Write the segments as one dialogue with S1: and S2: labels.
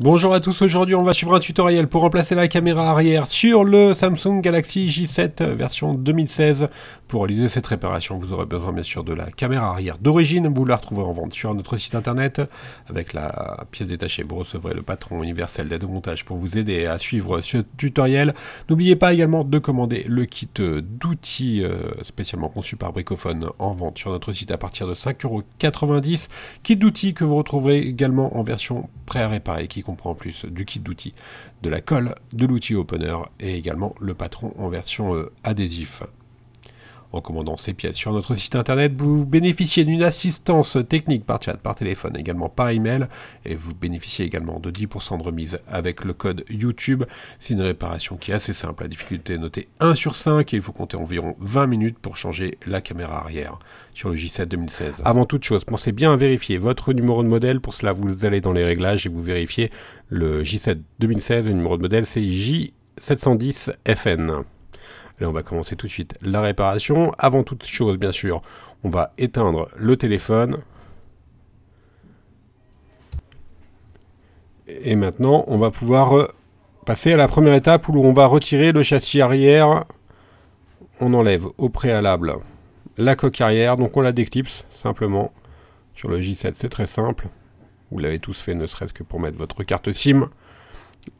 S1: Bonjour à tous, aujourd'hui on va suivre un tutoriel pour remplacer la caméra arrière sur le Samsung Galaxy J7 version 2016. Pour réaliser cette réparation, vous aurez besoin bien sûr de la caméra arrière d'origine, vous la retrouverez en vente sur notre site internet. Avec la pièce détachée, vous recevrez le patron universel d'aide au montage pour vous aider à suivre ce tutoriel. N'oubliez pas également de commander le kit euh, d'outils euh, spécialement conçu par Bricophone en vente sur notre site à partir de 5,90€. Kit d'outils que vous retrouverez également en version prêt à réparer qui comprend en plus du kit d'outils, de la colle, de l'outil opener et également le patron en version euh, adhésif. En commandant ces pièces sur notre site internet, vous bénéficiez d'une assistance technique par chat, par téléphone, également par email. Et vous bénéficiez également de 10% de remise avec le code YouTube. C'est une réparation qui est assez simple. La difficulté est notée 1 sur 5 et il faut compter environ 20 minutes pour changer la caméra arrière sur le J7 2016. Avant toute chose, pensez bien à vérifier votre numéro de modèle. Pour cela, vous allez dans les réglages et vous vérifiez le J7 2016. Le numéro de modèle, c'est J710FN on va commencer tout de suite la réparation. Avant toute chose, bien sûr, on va éteindre le téléphone. Et maintenant, on va pouvoir euh, passer à la première étape où on va retirer le châssis arrière. On enlève au préalable la coque arrière, donc on la déclipse simplement. Sur le J7, c'est très simple. Vous l'avez tous fait, ne serait-ce que pour mettre votre carte SIM.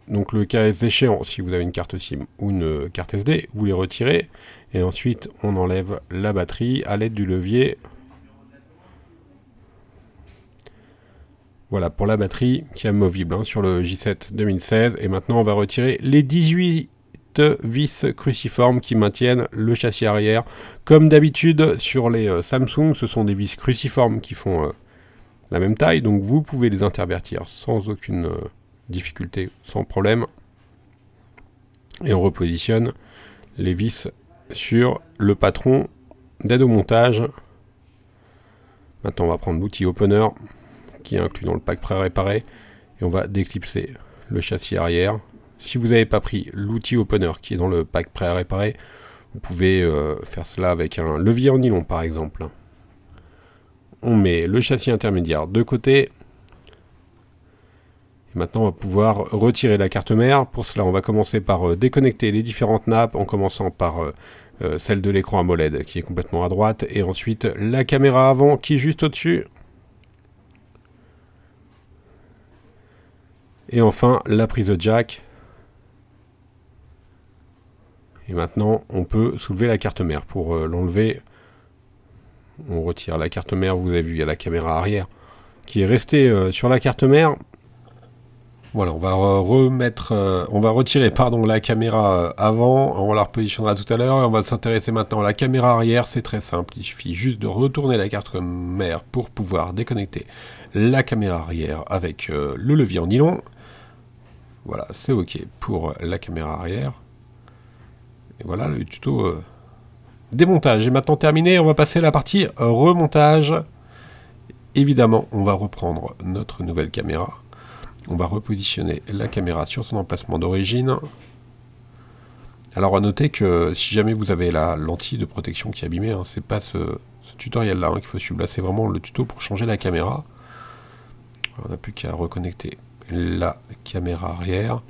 S1: Donc le cas échéant, si vous avez une carte SIM ou une euh, carte SD, vous les retirez. Et ensuite, on enlève la batterie à l'aide du levier. Voilà pour la batterie qui est amovible hein, sur le J7 2016. Et maintenant, on va retirer les 18 vis cruciformes qui maintiennent le châssis arrière. Comme d'habitude sur les euh, Samsung, ce sont des vis cruciformes qui font euh, la même taille. Donc vous pouvez les intervertir sans aucune difficulté sans problème. Et on repositionne les vis sur le patron d'aide au montage. Maintenant, on va prendre l'outil Opener qui est inclus dans le pack à réparer et on va déclipser le châssis arrière. Si vous n'avez pas pris l'outil Opener qui est dans le pack prêt à réparer vous pouvez euh, faire cela avec un levier en nylon par exemple. On met le châssis intermédiaire de côté, maintenant, on va pouvoir retirer la carte mère. Pour cela, on va commencer par euh, déconnecter les différentes nappes en commençant par euh, euh, celle de l'écran AMOLED qui est complètement à droite et ensuite la caméra avant qui est juste au-dessus. Et enfin, la prise de jack. Et maintenant, on peut soulever la carte mère. Pour l'enlever, on retire la carte mère. Vous avez vu, il y a la caméra arrière qui est restée sur la carte mère. Voilà, on va remettre, euh, on va retirer, pardon, la caméra euh, avant, on la repositionnera tout à l'heure, et on va s'intéresser maintenant à la caméra arrière, c'est très simple, il suffit juste de retourner la carte mère pour pouvoir déconnecter la caméra arrière avec euh, le levier en nylon. Voilà, c'est ok pour la caméra arrière. Et voilà le tuto démontage est maintenant terminé, on va passer à la partie remontage. Évidemment, on va reprendre notre nouvelle caméra. On va repositionner la caméra sur son emplacement d'origine. Alors à noter que si jamais vous avez la lentille de protection qui est abîmée, hein, c'est pas ce, tutoriel là hein, qu'il faut suivre, là c'est vraiment le tuto pour changer la caméra. on n'a plus qu'à reconnecter la caméra arrière.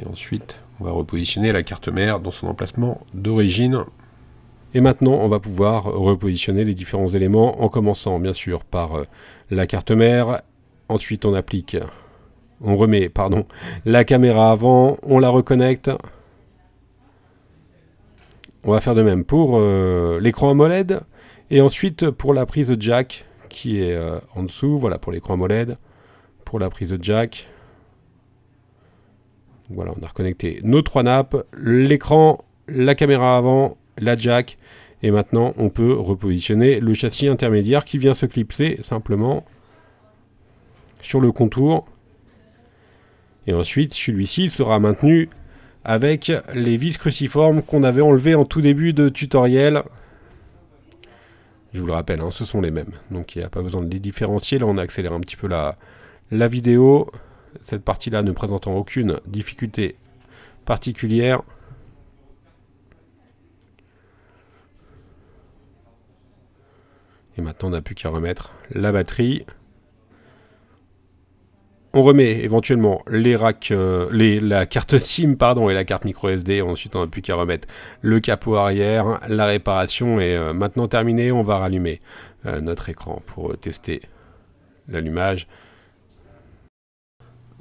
S1: Et ensuite, on va repositionner la carte mère dans son emplacement d'origine. Et maintenant, on va pouvoir repositionner les différents éléments en commençant bien sûr par euh, la carte mère Ensuite, on applique, on remet, pardon, la caméra avant, on la reconnecte. On va faire de même pour euh, l'écran AMOLED. Et ensuite, pour la prise jack qui est euh, en dessous, voilà, pour l'écran AMOLED, pour la prise de jack. Voilà, on a reconnecté nos trois nappes, l'écran, la caméra avant, la jack. Et maintenant, on peut repositionner le châssis intermédiaire qui vient se clipser simplement sur le contour. Et ensuite, celui-ci sera maintenu avec les vis cruciformes qu'on avait enlevées en tout début de tutoriel. Je vous le rappelle, hein, ce sont les mêmes. Donc il n'y a pas besoin de les différencier. Là, on accélère un petit peu la vidéo. Cette partie-là ne présentant aucune difficulté particulière. Et maintenant, on n'a plus qu'à remettre la batterie on remet éventuellement les racks, euh, les, la carte SIM pardon, et la carte micro SD. Ensuite, on n'a plus qu'à remettre le capot arrière, la réparation est euh, maintenant terminée. On va rallumer euh, notre écran pour tester l'allumage.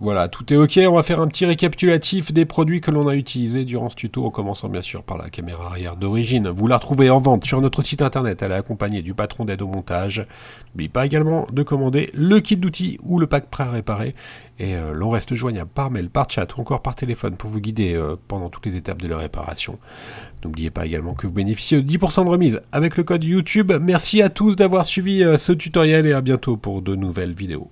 S1: Voilà, tout est ok. On va faire un petit récapitulatif des produits que l'on a utilisés durant ce tuto, en commençant bien sûr par la caméra arrière d'origine. Vous la retrouvez en vente sur notre site internet. Elle est accompagnée du patron d'aide au montage. N'oubliez pas également de commander le kit d'outils ou le pack prêt à réparer. Et euh, l'on reste joignable par mail, par chat ou encore par téléphone pour vous guider euh, pendant toutes les étapes de la réparation. N'oubliez pas également que vous bénéficiez de 10% de remise avec le code YouTube. Merci à tous d'avoir suivi euh, ce tutoriel et à bientôt pour de nouvelles vidéos.